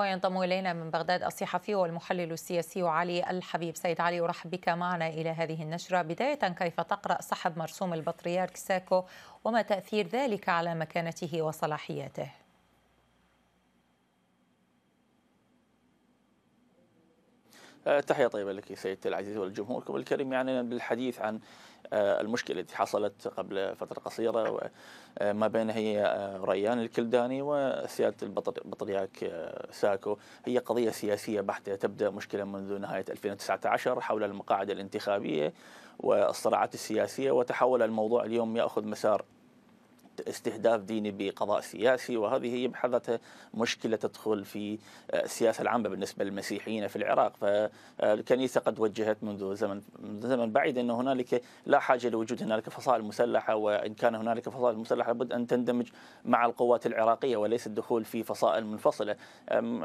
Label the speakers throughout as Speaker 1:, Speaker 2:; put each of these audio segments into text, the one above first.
Speaker 1: وينضم إلينا من بغداد الصحفي والمحلل السياسي علي الحبيب سيد علي أرحب بك معنا إلى هذه النشرة بداية كيف تقرأ سحب مرسوم البطريرك ساكو وما تأثير ذلك على مكانته وصلاحياته
Speaker 2: آه، تحية طيبة لك سيدتي العزيز ولجمهوركم الكريم يعني بالحديث عن آه، المشكلة التي حصلت قبل فترة قصيرة آه، ما بين هي ريان الكلداني وسيادة البطرياك ساكو هي قضية سياسية بحتة تبدأ مشكلة منذ نهاية 2019 حول المقاعد الانتخابية والصراعات السياسية وتحول الموضوع اليوم يأخذ مسار استهداف ديني بقضاء سياسي وهذه هي بحد مشكلة تدخل في آه، السياسة العامة بالنسبة للمسيحيين في العراق فالكنيسة قد وجهت منذ زمن منذ زمن بعيد أن هنالك لا حاجة لوجود هنالك فصائل مسلحة وإن كان هنالك فصائل مسلحة لابد أن تندمج مع القوات العراقية وليس الدخول في فصائل منفصلة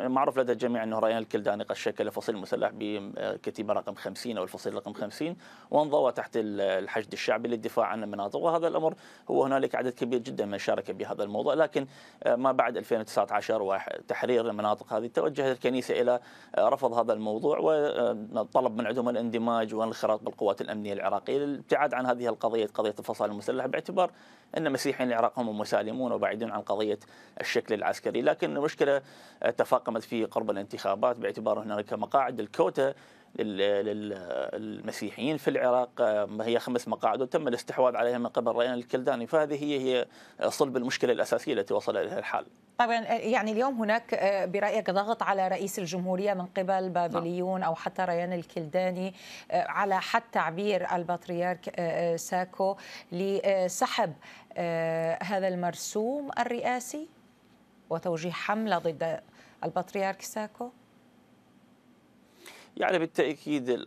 Speaker 2: معروف لدى الجميع انه ريان الكلداني قد شكل فصيل مسلح بكتيبة آه، رقم 50 أو الفصيل رقم 50 وانضوى تحت الحشد الشعبي للدفاع عن المناطق وهذا الأمر هو هنالك عدد كبير كثير جدا من شارك بهذا الموضوع لكن آه، ما بعد 2019 وتحرير المناطق هذه توجهت الكنيسة إلى آه، رفض هذا الموضوع وطلب آه، من عندهم الاندماج والانخراط بالقوات الأمنية العراقية للابتعاد عن هذه القضية قضية الفصائل المسلحة باعتبار أن مسيحيين العراق هم مسالمون وبعيدون عن قضية الشكل العسكري لكن المشكلة تفاقمت في قرب الانتخابات باعتبار هنالك مقاعد الكوتا للمسيحيين في العراق آه، هي خمس مقاعد وتم الاستحواذ عليها من قبل ريان الكلداني فهذه هي صلب المشكله الاساسيه التي وصل اليها الحال
Speaker 1: طبعا آه، يعني اليوم هناك آه، برايك ضغط على رئيس الجمهوريه من قبل بابليون نعم. او حتى ريان الكلداني على حد تعبير البطريرك ساكو لسحب هذا المرسوم الرئاسي وتوجيه حمله ضد البطريرك ساكو
Speaker 2: يعني بالتأكيد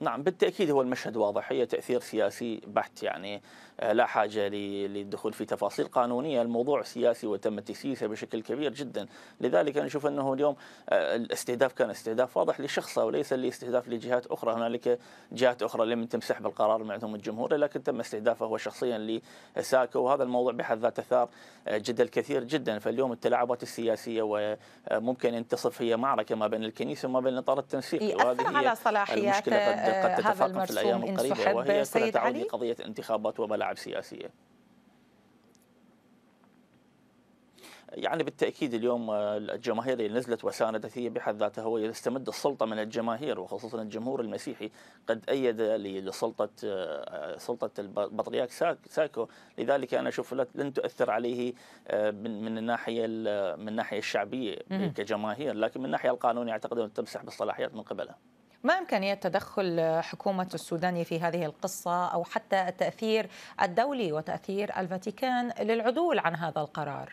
Speaker 2: نعم بالتأكيد هو المشهد واضح هي تأثير سياسي بحت يعني آه، لا حاجة للدخول في تفاصيل قانونية الموضوع سياسي وتم تسييسه بشكل كبير جدا لذلك أنا أشوف أنه اليوم آه، الاستهداف كان استهداف واضح لشخصه وليس لاستهداف لجهات أخرى هنالك جهات أخرى لم يتم سحب القرار من عندهم الجمهور لكن تم استهدافه هو شخصيا لساكو وهذا الموضوع بحد ذاته أثار آه، جدل كثير جدا فاليوم التلاعبات السياسية وممكن أن تصف هي معركة ما بين الكنيسة وما بين إطار التنسيق يأثر وهذه على صلاحيات قد آه، تتفاقم في الأيام القريبة وهي ستعود لقضية انتخابات وملاعب سياسية يعني بالتاكيد اليوم آه، الجماهير اللي نزلت وساندت هي بحد ذاتها هو يستمد السلطه من الجماهير وخصوصا الجمهور المسيحي قد ايد لسلطه آه، سلطه البطريرك ساكو لذلك انا اشوف لن تؤثر عليه من من الناحيه من الناحيه الشعبيه كجماهير لكن من الناحيه القانونيه اعتقد انه تمسح بالصلاحيات من قبله.
Speaker 1: ما إمكانية تدخل حكومة السودان في هذه القصة أو حتى التأثير الدولي وتأثير الفاتيكان للعدول عن هذا القرار؟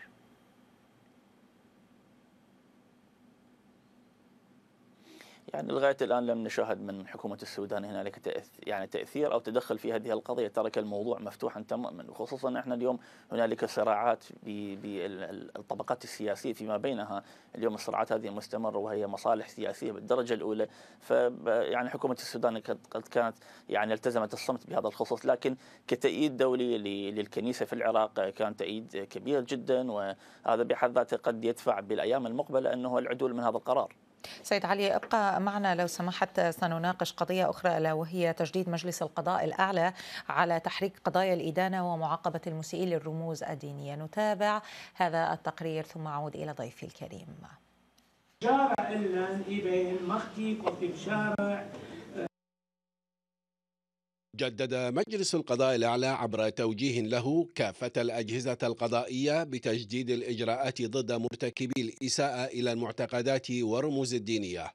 Speaker 2: يعني لغايه الان لم نشاهد من حكومه السودان هنالك يعني تاثير او تدخل في هذه القضيه ترك الموضوع مفتوحا تماما وخصوصا احنا اليوم هنالك صراعات بالطبقات السياسيه فيما بينها اليوم الصراعات هذه مستمره وهي مصالح سياسيه بالدرجه الاولى ف يعني حكومه السودان قد كانت يعني التزمت الصمت بهذا الخصوص لكن كتأييد دولي للكنيسه في العراق كان تأييد كبير جدا وهذا بحد ذاته قد يدفع بالايام المقبله انه العدول من هذا القرار
Speaker 1: سيد علي ابقى معنا لو سمحت سنناقش قضيه اخرى الا وهي تجديد مجلس القضاء الاعلى على تحريك قضايا الادانه ومعاقبه المسيئين للرموز الدينيه نتابع هذا التقرير ثم اعود الى ضيفي
Speaker 3: الكريم
Speaker 2: شارع إلا إبين مختيك وفي الشارع
Speaker 3: جدد مجلس القضاء الأعلى عبر توجيه له كافة الأجهزة القضائية بتجديد الإجراءات ضد مرتكبي الإساءة إلى المعتقدات والرموز الدينية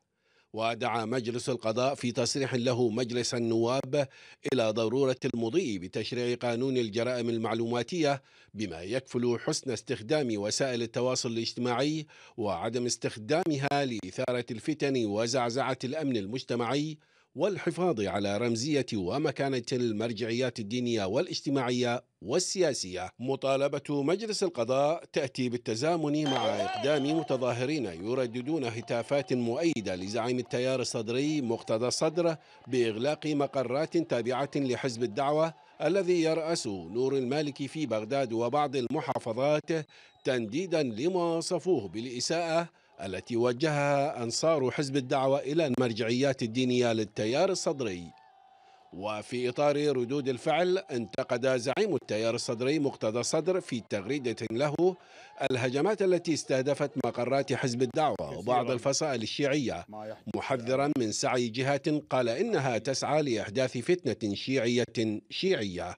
Speaker 3: ودعا مجلس القضاء في تصريح له مجلس النواب إلى ضرورة المضي بتشريع قانون الجرائم المعلوماتية بما يكفل حسن استخدام وسائل التواصل الاجتماعي وعدم استخدامها لإثارة الفتن وزعزعة الأمن المجتمعي والحفاظ على رمزية ومكانة المرجعيات الدينية والاجتماعية والسياسية مطالبة مجلس القضاء تأتي بالتزامن مع إقدام متظاهرين يرددون هتافات مؤيدة لزعيم التيار الصدري مقتدى الصدر بإغلاق مقرات تابعة لحزب الدعوة الذي يرأس نور المالكي في بغداد وبعض المحافظات تنديدا لما وصفوه بالإساءة التي وجهها أنصار حزب الدعوة إلى المرجعيات الدينية للتيار الصدري وفي إطار ردود الفعل انتقد زعيم التيار الصدري مقتدى الصدر في تغريدة له الهجمات التي استهدفت مقرات حزب الدعوة وبعض الفصائل الشيعية محذرا من سعي جهة قال إنها تسعى لإحداث فتنة شيعية شيعية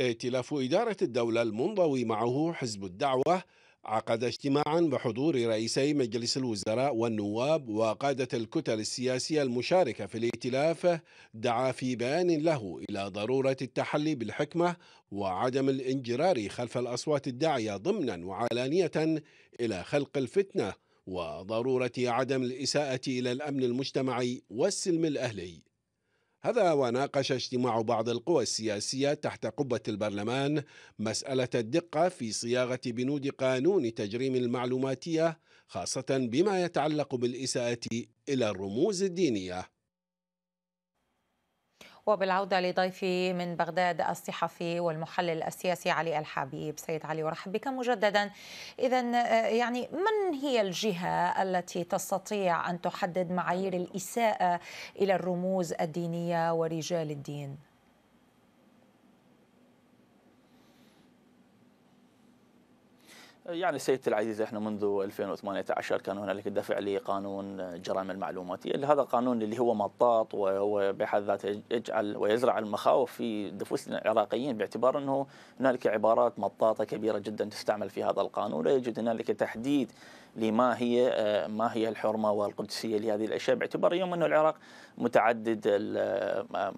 Speaker 3: ائتلاف إدارة الدولة المنضوي معه حزب الدعوة عقد اجتماعا بحضور رئيسي مجلس الوزراء والنواب وقادة الكتل السياسية المشاركة في الائتلاف دعا في بيان له إلى ضرورة التحلي بالحكمة وعدم الانجرار خلف الأصوات الداعية ضمنا وعلانية إلى خلق الفتنة وضرورة عدم الإساءة إلى الأمن المجتمعي والسلم الأهلي هذا وناقش اجتماع بعض القوى السياسية تحت قبة البرلمان مسألة الدقة في صياغة بنود قانون تجريم المعلوماتية خاصة بما يتعلق بالإساءة إلى الرموز الدينية
Speaker 1: وبالعودة لضيفي من بغداد الصحفي والمحلل السياسي علي الحبيب سيد علي أرحب بك مجددا إذا آه، يعني من هي الجهة التي تستطيع أن تحدد معايير الإساءة إلى الرموز الدينية ورجال الدين؟
Speaker 2: يعني سيدتي العزيزة احنا منذ 2018 كان هنالك دفع لقانون الجرائم المعلوماتية اللي هذا القانون اللي هو مطاط وهو بحد ذاته يجعل ويزرع المخاوف في نفوسنا العراقيين باعتبار انه هنالك عبارات مطاطة كبيرة جدا تستعمل في هذا القانون لا يوجد هنالك تحديد لما هي ما هي الحرمه والقدسيه لهذه الاشياء باعتبار اليوم انه العراق متعدد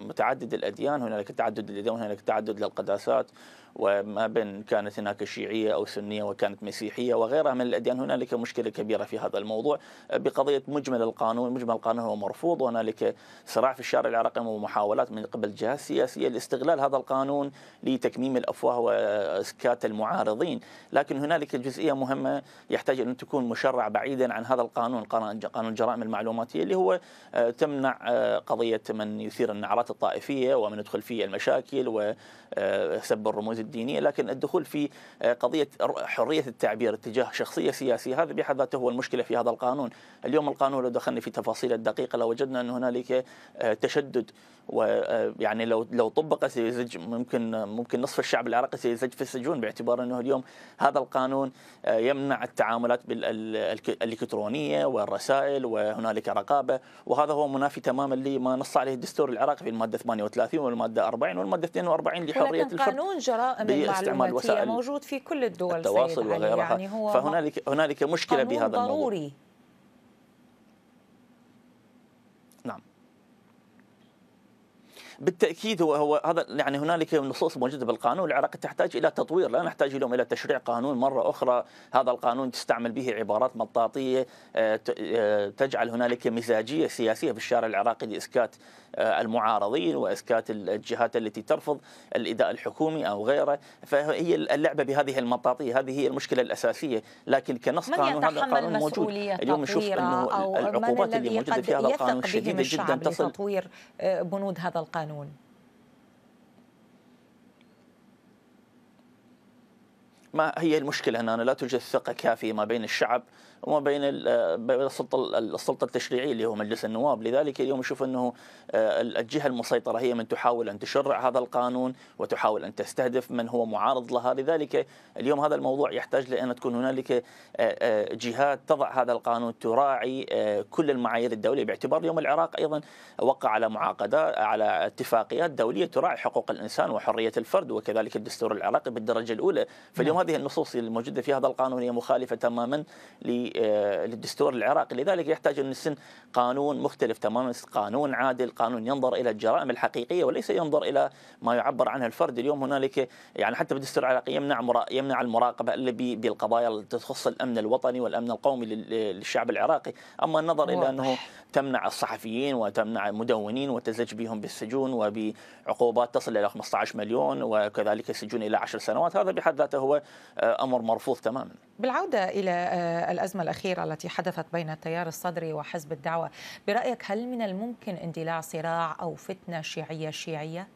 Speaker 2: متعدد الاديان هنالك تعدد للاديان هنالك تعدد للقداسات وما بين كانت هناك شيعية أو سنية وكانت مسيحية وغيرها من الأديان هنالك مشكلة كبيرة في هذا الموضوع بقضية مجمل القانون مجمل القانون هو مرفوض وهنالك صراع في الشارع العراقي ومحاولات من قبل الجهات السياسية لاستغلال هذا القانون لتكميم الأفواه وإسكات المعارضين لكن هنالك جزئية مهمة يحتاج أن تكون مشرع بعيدا عن هذا القانون قانون الجرائم المعلوماتية اللي هو آه، تمنع آه، قضية من يثير النعرات الطائفية ومن يدخل فيه المشاكل وسب آه، الرموز الدينية لكن الدخول في آه، قضية حرية التعبير اتجاه شخصية سياسية هذا بحد ذاته هو المشكلة في هذا القانون اليوم القانون لو دخلنا في تفاصيل الدقيقة لوجدنا لو أن هنالك آه، تشدد ويعني آه، لو لو طبق سيزج ممكن ممكن نصف الشعب العراقي سيزج في السجون باعتبار انه اليوم هذا القانون آه، يمنع التعاملات الالكترونيه والرسائل وهنالك رقابه وهذا هو منافي تماما لما نص عليه الدستور العراقي في الماده 38 والماده 40 والماده 42 لحريه الفرد قانون
Speaker 1: جرائم المعلوماتيه موجود في كل الدول التواصل وغيرها يعني هو فهنالك
Speaker 2: هنالك مشكله بهذا ضروري الموضوع بالتاكيد هو هو هذا يعني هنالك نصوص موجوده بالقانون العراقي تحتاج الى تطوير لا نحتاج اليوم الى تشريع قانون مره اخرى هذا القانون تستعمل به عبارات مطاطيه آه، آه، تجعل هنالك مزاجيه سياسيه في الشارع العراقي لاسكات آه، المعارضين واسكات الجهات التي ترفض الاداء الحكومي او غيره فهي اللعبه بهذه المطاطيه هذه هي المشكله الاساسيه لكن كنص قانون هذا القانون موجود اليوم نشوف انه العقوبات اللي موجوده في هذا القانون شديده جدا تصل
Speaker 1: تطوير بنود هذا القانون القانون
Speaker 2: ما هي المشكله هنا لا توجد ثقه كافيه ما بين الشعب وما بين آه، السلطه السلطه التشريعيه اللي هو مجلس النواب، لذلك اليوم نشوف انه آه، الجهه المسيطره هي من تحاول ان تشرع هذا القانون وتحاول ان تستهدف من هو معارض لها، لذلك اليوم هذا الموضوع يحتاج لان تكون هنالك آه، جهات تضع هذا القانون تراعي كل المعايير الدوليه باعتبار اليوم العراق ايضا وقع على معاقدات على اتفاقيات دوليه تراعي حقوق الانسان وحريه الفرد وكذلك الدستور العراقي بالدرجه الاولى، فاليوم هذه النصوص الموجوده في هذا القانون هي مخالفه تماما آه، للدستور العراقي لذلك يحتاج ان السن قانون مختلف تماما قانون عادل قانون ينظر الى الجرائم الحقيقيه وليس ينظر الى ما يعبر عنه الفرد اليوم هنالك يعني حتى بالدستور العراقي يمنع يمنع المراقبه الا بالقضايا التي تخص الامن الوطني والامن القومي للشعب العراقي اما النظر الى انه تمنع الصحفيين وتمنع المدونين وتزج بهم بالسجون وبعقوبات تصل الى 15 مليون وكذلك السجون الى 10 سنوات هذا بحد ذاته هو آه، امر مرفوض تماما
Speaker 1: بالعودة إلى آه، الأزمة الأخيرة التي حدثت بين التيار الصدري وحزب الدعوة برأيك هل من الممكن اندلاع صراع أو فتنة شيعية شيعية؟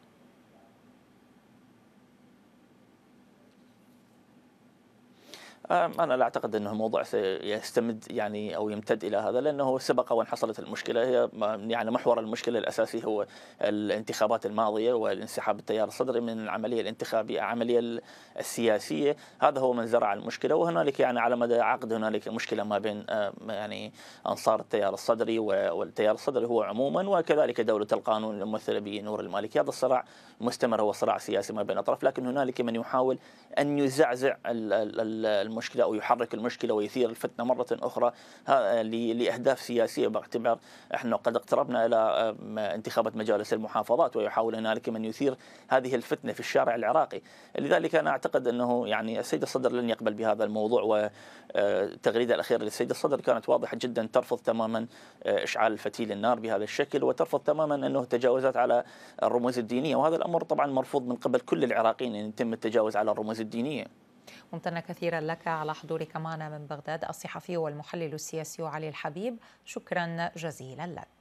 Speaker 2: انا لا اعتقد انه الموضوع سيستمد يعني او يمتد الى هذا لانه سبق وان حصلت المشكله هي يعني محور المشكله الاساسي هو الانتخابات الماضيه والانسحاب التيار الصدري من العمليه الانتخابيه العمليه السياسيه هذا هو من زرع المشكله وهنالك يعني على مدى عقد هنالك مشكله ما بين يعني انصار التيار الصدري والتيار الصدري هو عموما وكذلك دوله القانون الممثله بنور المالكي هذا الصراع مستمر هو صراع سياسي ما بين اطراف لكن هنالك من يحاول ان يزعزع المشكلة المشكلة أو يحرك المشكلة ويثير الفتنة مرة أخرى لأهداف سياسية باعتبار احنا قد اقتربنا إلى انتخابات مجالس المحافظات ويحاول هنالك من يثير هذه الفتنة في الشارع العراقي لذلك أنا أعتقد أنه يعني السيد الصدر لن يقبل بهذا الموضوع والتغريدة آه، الأخيرة للسيد الصدر كانت واضحة جدا ترفض تماما آه، إشعال الفتيل النار بهذا الشكل وترفض تماما أنه تجاوزات على الرموز الدينية وهذا الأمر طبعا مرفوض من قبل كل العراقيين أن يتم التجاوز على الرموز الدينية
Speaker 1: ممتنة كثيرا لك على حضورك معنا من بغداد الصحفي والمحلل السياسي علي الحبيب شكرا جزيلا لك